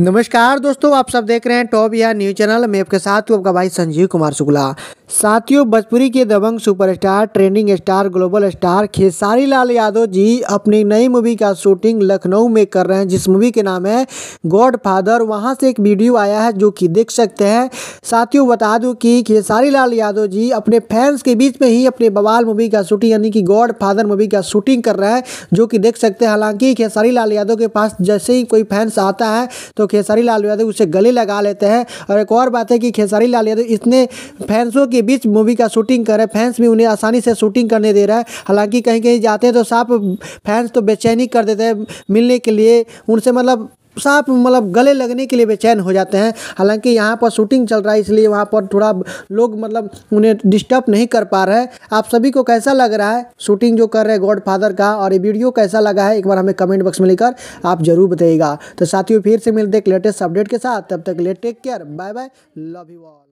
नमस्कार दोस्तों आप सब देख रहे हैं टॉप या न्यूज चैनल मैं आपके साथ हूँ आपका भाई संजीव कुमार शुक्ला साथियों भोजपुरी के दबंग superstar trending star global star Khesari Lal Yadav ji अपनी नई मूवी का शूटिंग लखनऊ में कर रहे हैं जिस मूवी के नाम है गॉड फादर वहाँ से एक वीडियो आया है जो कि देख सकते हैं साथियों बता दूं कि खेसारी लाल यादव जी अपने फैंस के बीच में ही अपने बवाल मूवी का शूटिंग यानी कि गॉड फादर मूवी का शूटिंग कर रहे हैं जो कि देख सकते हैं हालांकि खेसारी लाल यादव के पास जैसे ही कोई फैंस आता है तो खेसारी लाल यादव उसे गले लगा लेते हैं और एक और बात है कि खेसारी लाल यादव इतने फैंसों के बीच मूवी का शूटिंग कर रहे फैंस भी उन्हें आसानी से शूटिंग करने दे रहा है हालांकि कहीं कहीं जाते हैं तो साफ फैंस तो बेचैनी कर देते हैं मिलने के लिए उनसे मतलब साफ मतलब गले लगने के लिए बेचैन हो जाते हैं हालांकि यहाँ पर शूटिंग चल रहा है इसलिए वहाँ पर थोड़ा लोग मतलब उन्हें डिस्टर्ब नहीं कर पा रहे हैं आप सभी को कैसा लग रहा है शूटिंग जो कर रहे हैं गॉड फादर का और ये वीडियो कैसा लगा है एक बार हमें कमेंट बॉक्स में लेकर आप जरूर बताइएगा तो साथियों फिर से मिलते एक लेटेस्ट अपडेट के साथ तब तक let take care bye bye love you all